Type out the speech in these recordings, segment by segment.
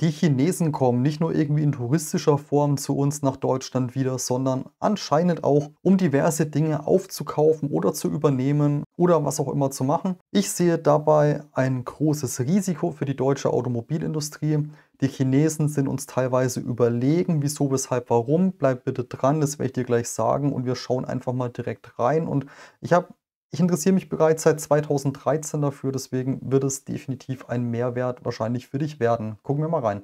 Die Chinesen kommen nicht nur irgendwie in touristischer Form zu uns nach Deutschland wieder, sondern anscheinend auch, um diverse Dinge aufzukaufen oder zu übernehmen oder was auch immer zu machen. Ich sehe dabei ein großes Risiko für die deutsche Automobilindustrie. Die Chinesen sind uns teilweise überlegen, wieso, weshalb, warum. Bleib bitte dran, das werde ich dir gleich sagen und wir schauen einfach mal direkt rein. Und ich habe ich interessiere mich bereits seit 2013 dafür, deswegen wird es definitiv ein Mehrwert wahrscheinlich für dich werden. Gucken wir mal rein.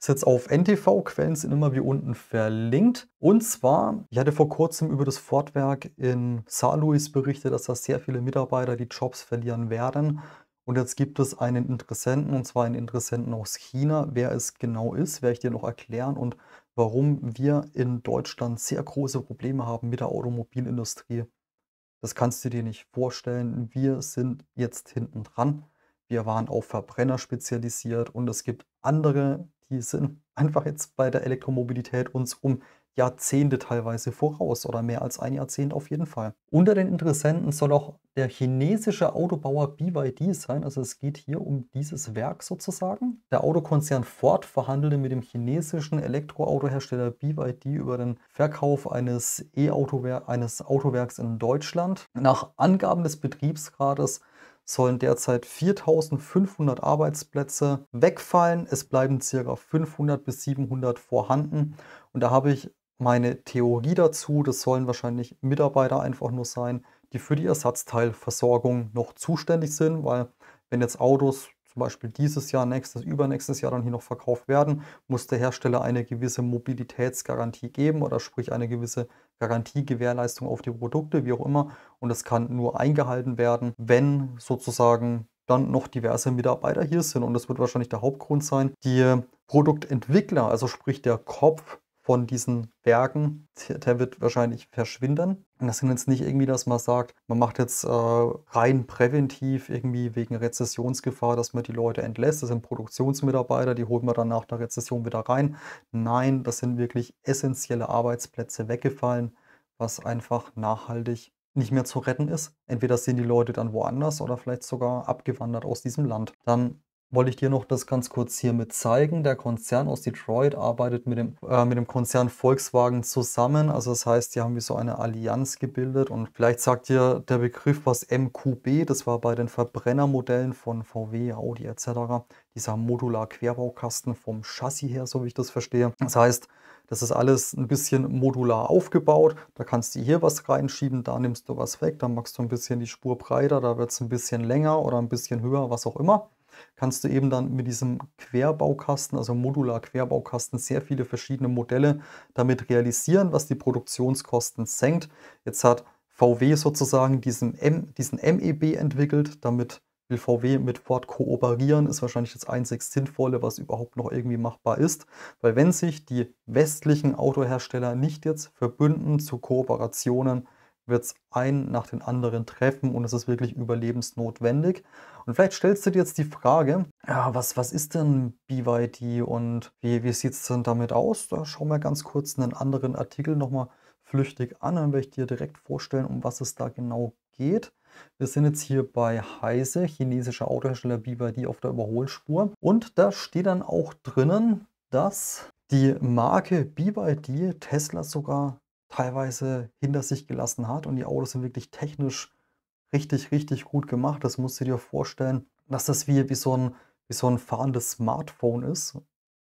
ist jetzt auf NTV, Quellen sind immer wie unten verlinkt. Und zwar, ich hatte vor kurzem über das Fortwerk in Saarlouis berichtet, dass da sehr viele Mitarbeiter die Jobs verlieren werden. Und jetzt gibt es einen Interessenten, und zwar einen Interessenten aus China. Wer es genau ist, werde ich dir noch erklären und warum wir in Deutschland sehr große Probleme haben mit der Automobilindustrie. Das kannst du dir nicht vorstellen. Wir sind jetzt hinten dran. Wir waren auf Verbrenner spezialisiert und es gibt andere die sind einfach jetzt bei der Elektromobilität uns um Jahrzehnte teilweise voraus oder mehr als ein Jahrzehnt auf jeden Fall. Unter den Interessenten soll auch der chinesische Autobauer BYD sein, also es geht hier um dieses Werk sozusagen. Der Autokonzern Ford verhandelte mit dem chinesischen Elektroautohersteller BYD über den Verkauf eines E-Autowerks eines Autowerks in Deutschland. Nach Angaben des Betriebsrates sollen derzeit 4500 Arbeitsplätze wegfallen. Es bleiben circa 500 bis 700 vorhanden. Und da habe ich meine Theorie dazu. Das sollen wahrscheinlich Mitarbeiter einfach nur sein, die für die Ersatzteilversorgung noch zuständig sind, weil wenn jetzt Autos zum Beispiel dieses Jahr, nächstes, übernächstes Jahr dann hier noch verkauft werden, muss der Hersteller eine gewisse Mobilitätsgarantie geben oder sprich eine gewisse Garantiegewährleistung auf die Produkte, wie auch immer. Und das kann nur eingehalten werden, wenn sozusagen dann noch diverse Mitarbeiter hier sind. Und das wird wahrscheinlich der Hauptgrund sein. Die Produktentwickler, also sprich der Kopf von diesen Bergen, der wird wahrscheinlich verschwinden. Und das sind jetzt nicht irgendwie, dass man sagt, man macht jetzt äh, rein präventiv irgendwie wegen Rezessionsgefahr, dass man die Leute entlässt. Das sind Produktionsmitarbeiter, die holen wir dann nach der Rezession wieder rein. Nein, das sind wirklich essentielle Arbeitsplätze weggefallen, was einfach nachhaltig nicht mehr zu retten ist. Entweder sind die Leute dann woanders oder vielleicht sogar abgewandert aus diesem Land. Dann wollte ich dir noch das ganz kurz hiermit zeigen. Der Konzern aus Detroit arbeitet mit dem, äh, mit dem Konzern Volkswagen zusammen. Also das heißt, die haben wir so eine Allianz gebildet. Und vielleicht sagt dir der Begriff was MQB, das war bei den Verbrennermodellen von VW, Audi etc. Dieser modular Querbaukasten vom Chassis her, so wie ich das verstehe. Das heißt, das ist alles ein bisschen modular aufgebaut. Da kannst du hier was reinschieben, da nimmst du was weg, dann machst du ein bisschen die Spur breiter, da wird es ein bisschen länger oder ein bisschen höher, was auch immer kannst du eben dann mit diesem Querbaukasten, also modular Querbaukasten, sehr viele verschiedene Modelle damit realisieren, was die Produktionskosten senkt. Jetzt hat VW sozusagen diesen, M, diesen MEB entwickelt, damit will VW mit Ford kooperieren, ist wahrscheinlich das einzig Sinnvolle, was überhaupt noch irgendwie machbar ist. Weil wenn sich die westlichen Autohersteller nicht jetzt verbünden zu Kooperationen wird es einen nach den anderen treffen und es ist wirklich überlebensnotwendig. Und vielleicht stellst du dir jetzt die Frage, ja, was, was ist denn BYD und wie, wie sieht es denn damit aus? Da schauen wir ganz kurz einen anderen Artikel nochmal flüchtig an, dann werde ich dir direkt vorstellen, um was es da genau geht. Wir sind jetzt hier bei Heise, chinesischer Autohersteller BYD auf der Überholspur. Und da steht dann auch drinnen, dass die Marke BYD Tesla sogar teilweise hinter sich gelassen hat. Und die Autos sind wirklich technisch richtig, richtig gut gemacht. Das musst du dir vorstellen, dass das wie, wie, so, ein, wie so ein fahrendes Smartphone ist.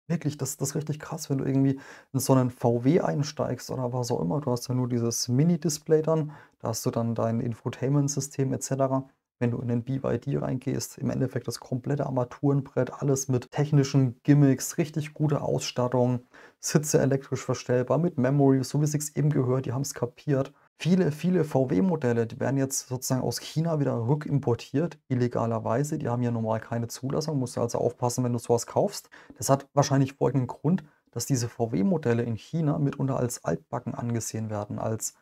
Wirklich, das, das ist richtig krass, wenn du irgendwie in so einen VW einsteigst oder was auch immer. Du hast ja nur dieses Mini-Display dann, da hast du dann dein Infotainment-System etc wenn du in den BYD reingehst, im Endeffekt das komplette Armaturenbrett, alles mit technischen Gimmicks, richtig gute Ausstattung, Sitze elektrisch verstellbar, mit Memory, so wie es sich eben gehört, die haben es kapiert. Viele, viele VW-Modelle, die werden jetzt sozusagen aus China wieder rückimportiert, illegalerweise. Die haben ja normal keine Zulassung, musst du also aufpassen, wenn du sowas kaufst. Das hat wahrscheinlich folgenden Grund, dass diese VW-Modelle in China mitunter als altbacken angesehen werden, als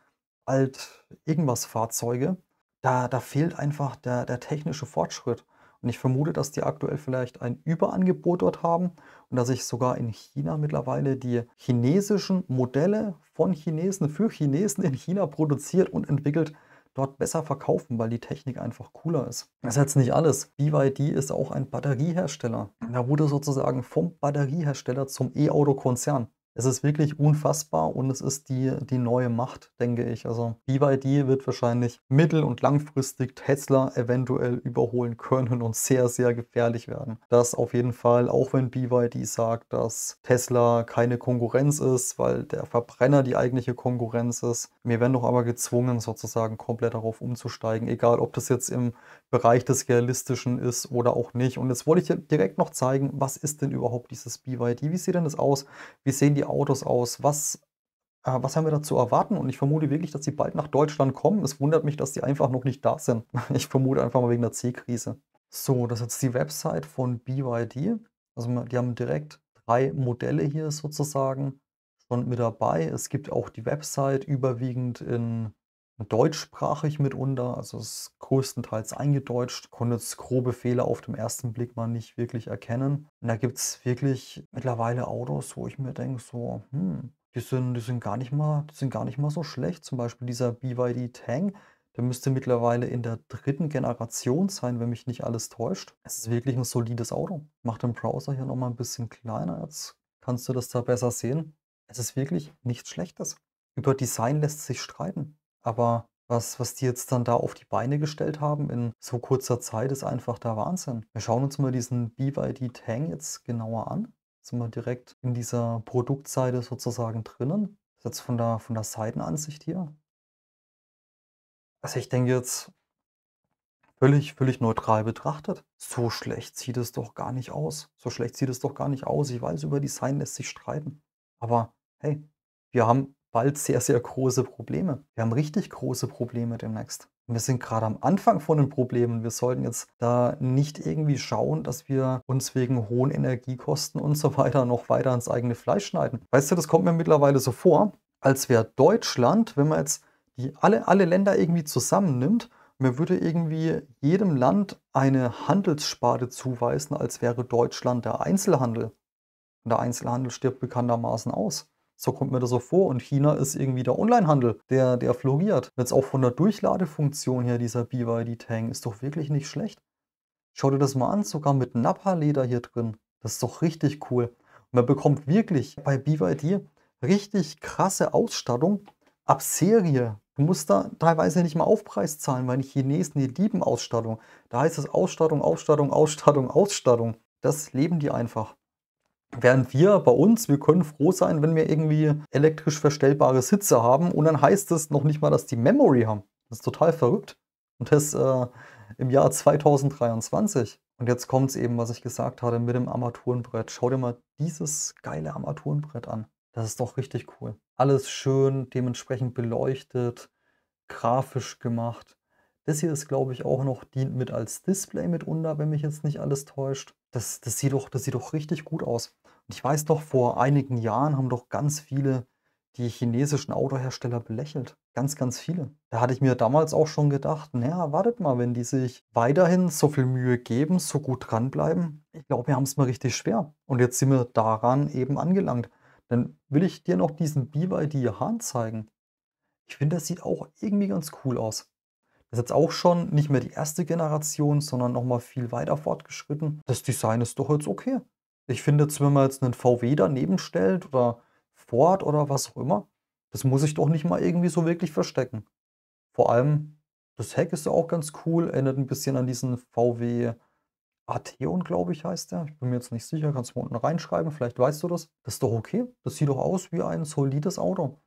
alt irgendwas Fahrzeuge da, da fehlt einfach der, der technische Fortschritt. Und ich vermute, dass die aktuell vielleicht ein Überangebot dort haben und dass sich sogar in China mittlerweile die chinesischen Modelle von Chinesen für Chinesen in China produziert und entwickelt dort besser verkaufen, weil die Technik einfach cooler ist. Das ist jetzt nicht alles. BYD ist auch ein Batteriehersteller. Da wurde sozusagen vom Batteriehersteller zum E-Auto-Konzern es ist wirklich unfassbar und es ist die, die neue Macht, denke ich. Also BYD wird wahrscheinlich mittel- und langfristig Tesla eventuell überholen können und sehr, sehr gefährlich werden. Das auf jeden Fall, auch wenn BYD sagt, dass Tesla keine Konkurrenz ist, weil der Verbrenner die eigentliche Konkurrenz ist. Wir werden doch aber gezwungen, sozusagen komplett darauf umzusteigen, egal ob das jetzt im Bereich des Realistischen ist oder auch nicht. Und jetzt wollte ich dir direkt noch zeigen, was ist denn überhaupt dieses BYD? Wie sieht denn das aus? Wie sehen die Autos aus? Was, äh, was haben wir da zu erwarten? Und ich vermute wirklich, dass sie bald nach Deutschland kommen. Es wundert mich, dass sie einfach noch nicht da sind. Ich vermute einfach mal wegen der C-Krise. So, das ist jetzt die Website von BYD. Also die haben direkt drei Modelle hier sozusagen schon mit dabei. Es gibt auch die Website überwiegend in deutschsprachig mitunter, also es ist größtenteils eingedeutscht, konnte jetzt grobe Fehler auf dem ersten Blick mal nicht wirklich erkennen. Und da gibt es wirklich mittlerweile Autos, wo ich mir denke, so, hm, die sind, die sind gar nicht mal, die sind gar nicht mal so schlecht. Zum Beispiel dieser BYD Tang, der müsste mittlerweile in der dritten Generation sein, wenn mich nicht alles täuscht. Es ist wirklich ein solides Auto. Mach den Browser hier nochmal ein bisschen kleiner, jetzt kannst du das da besser sehen. Es ist wirklich nichts Schlechtes. Über Design lässt sich streiten. Aber was, was die jetzt dann da auf die Beine gestellt haben in so kurzer Zeit, ist einfach der Wahnsinn. Wir schauen uns mal diesen BYD Tang jetzt genauer an. Sind wir direkt in dieser Produktseite sozusagen drinnen. Das ist jetzt von der, von der Seitenansicht hier. Also ich denke jetzt völlig, völlig neutral betrachtet, so schlecht sieht es doch gar nicht aus. So schlecht sieht es doch gar nicht aus. Ich weiß, über Design lässt sich streiten. Aber hey, wir haben bald sehr, sehr große Probleme. Wir haben richtig große Probleme demnächst. Wir sind gerade am Anfang von den Problemen. Wir sollten jetzt da nicht irgendwie schauen, dass wir uns wegen hohen Energiekosten und so weiter noch weiter ins eigene Fleisch schneiden. Weißt du, das kommt mir mittlerweile so vor, als wäre Deutschland, wenn man jetzt die, alle, alle Länder irgendwie zusammennimmt, man würde irgendwie jedem Land eine Handelssparte zuweisen, als wäre Deutschland der Einzelhandel. Und der Einzelhandel stirbt bekanntermaßen aus. So kommt mir das so vor. Und China ist irgendwie der Onlinehandel, der, der floriert. Jetzt auch von der Durchladefunktion her, dieser byd Tang ist doch wirklich nicht schlecht. Schau dir das mal an, sogar mit Nappa-Leder hier drin. Das ist doch richtig cool. Und man bekommt wirklich bei BYD richtig krasse Ausstattung ab Serie. Du musst da teilweise nicht mal Aufpreis zahlen, weil die Chinesen, die lieben Ausstattung. Da heißt es Ausstattung, Ausstattung, Ausstattung, Ausstattung. Das leben die einfach. Während wir bei uns, wir können froh sein, wenn wir irgendwie elektrisch verstellbare Sitze haben und dann heißt es noch nicht mal, dass die Memory haben. Das ist total verrückt. Und das äh, im Jahr 2023. Und jetzt kommt es eben, was ich gesagt hatte, mit dem Armaturenbrett. Schau dir mal dieses geile Armaturenbrett an. Das ist doch richtig cool. Alles schön, dementsprechend beleuchtet, grafisch gemacht. Das hier ist, glaube ich, auch noch, dient mit als Display mitunter, wenn mich jetzt nicht alles täuscht. Das, das, sieht, doch, das sieht doch richtig gut aus. Und ich weiß doch, vor einigen Jahren haben doch ganz viele die chinesischen Autohersteller belächelt. Ganz, ganz viele. Da hatte ich mir damals auch schon gedacht, naja, wartet mal, wenn die sich weiterhin so viel Mühe geben, so gut dranbleiben, ich glaube, wir haben es mal richtig schwer. Und jetzt sind wir daran eben angelangt. Dann will ich dir noch diesen BYD Jahan zeigen. Ich finde, das sieht auch irgendwie ganz cool aus. Das ist jetzt auch schon nicht mehr die erste Generation, sondern nochmal viel weiter fortgeschritten. Das Design ist doch jetzt okay. Ich finde jetzt, wenn man jetzt einen VW daneben stellt oder Ford oder was auch immer, das muss ich doch nicht mal irgendwie so wirklich verstecken. Vor allem, das Heck ist ja auch ganz cool, erinnert ein bisschen an diesen VW Atheon, glaube ich, heißt der. Ich bin mir jetzt nicht sicher, kannst du mal unten reinschreiben, vielleicht weißt du das. Das ist doch okay. Das sieht doch aus wie ein solides Auto.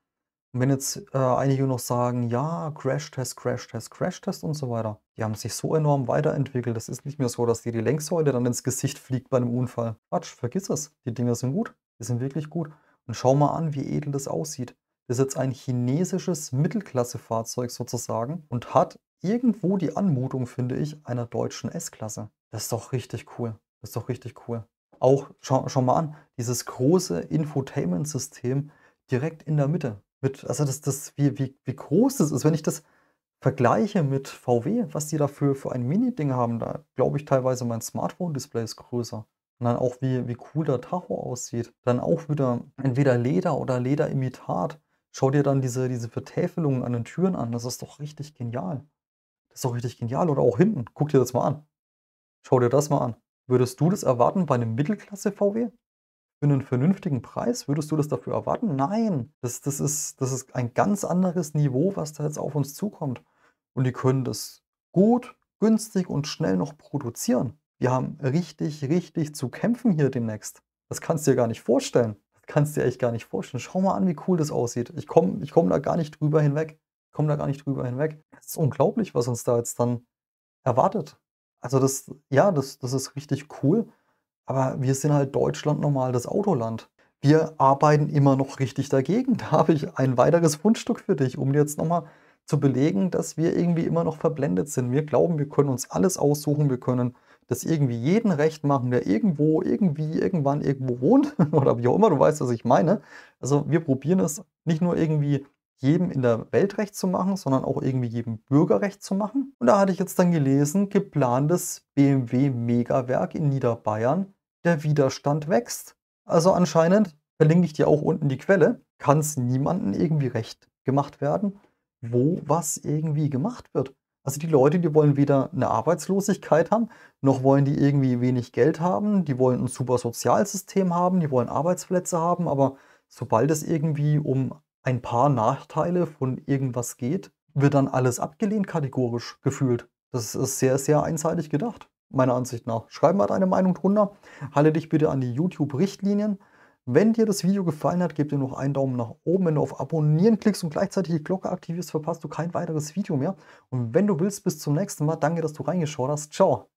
Und wenn jetzt äh, einige noch sagen, ja, Crash-Test, Crash-Test, Crash-Test und so weiter, die haben sich so enorm weiterentwickelt. Es ist nicht mehr so, dass dir die Lenksäule dann ins Gesicht fliegt bei einem Unfall. Quatsch, vergiss es. Die Dinger sind gut. Die sind wirklich gut. Und schau mal an, wie edel das aussieht. Das ist jetzt ein chinesisches Mittelklassefahrzeug sozusagen und hat irgendwo die Anmutung, finde ich, einer deutschen S-Klasse. Das ist doch richtig cool. Das ist doch richtig cool. Auch, schau, schau mal an, dieses große Infotainment-System direkt in der Mitte mit, also das, das, wie, wie, wie groß das ist, wenn ich das vergleiche mit VW, was die dafür für ein Mini-Ding haben, da glaube ich teilweise mein Smartphone-Display ist größer. Und dann auch, wie, wie cool der Tacho aussieht. Dann auch wieder entweder Leder oder Lederimitat. Schau dir dann diese, diese Vertäfelungen an den Türen an. Das ist doch richtig genial. Das ist doch richtig genial. Oder auch hinten. Guck dir das mal an. Schau dir das mal an. Würdest du das erwarten bei einem Mittelklasse-VW? für einen vernünftigen Preis, würdest du das dafür erwarten? Nein, das, das, ist, das ist ein ganz anderes Niveau, was da jetzt auf uns zukommt. Und die können das gut, günstig und schnell noch produzieren. Wir haben richtig, richtig zu kämpfen hier demnächst. Das kannst du dir gar nicht vorstellen. Das kannst du dir echt gar nicht vorstellen. Schau mal an, wie cool das aussieht. Ich komme ich komm da gar nicht drüber hinweg. Ich komme da gar nicht drüber hinweg. Es ist unglaublich, was uns da jetzt dann erwartet. Also das, ja, das, das ist richtig cool. Aber wir sind halt Deutschland normal das Autoland. Wir arbeiten immer noch richtig dagegen. Da habe ich ein weiteres Fundstück für dich, um dir jetzt nochmal zu belegen, dass wir irgendwie immer noch verblendet sind. Wir glauben, wir können uns alles aussuchen, wir können das irgendwie jeden recht machen, der irgendwo, irgendwie, irgendwann irgendwo wohnt oder wie auch immer, du weißt, was ich meine. Also wir probieren es nicht nur irgendwie jedem in der Welt recht zu machen, sondern auch irgendwie jedem Bürgerrecht zu machen. Und da hatte ich jetzt dann gelesen, geplantes BMW-Megawerk in Niederbayern der Widerstand wächst. Also anscheinend, verlinke ich dir auch unten die Quelle, kann es niemandem irgendwie recht gemacht werden, wo was irgendwie gemacht wird. Also die Leute, die wollen weder eine Arbeitslosigkeit haben, noch wollen die irgendwie wenig Geld haben, die wollen ein super Sozialsystem haben, die wollen Arbeitsplätze haben, aber sobald es irgendwie um ein paar Nachteile von irgendwas geht, wird dann alles abgelehnt kategorisch gefühlt. Das ist sehr, sehr einseitig gedacht meiner Ansicht nach. Schreib mal deine Meinung drunter. Halte dich bitte an die YouTube-Richtlinien. Wenn dir das Video gefallen hat, gib dir noch einen Daumen nach oben. Wenn du auf Abonnieren klickst und gleichzeitig die Glocke aktivierst, verpasst du kein weiteres Video mehr. Und wenn du willst, bis zum nächsten Mal. Danke, dass du reingeschaut hast. Ciao.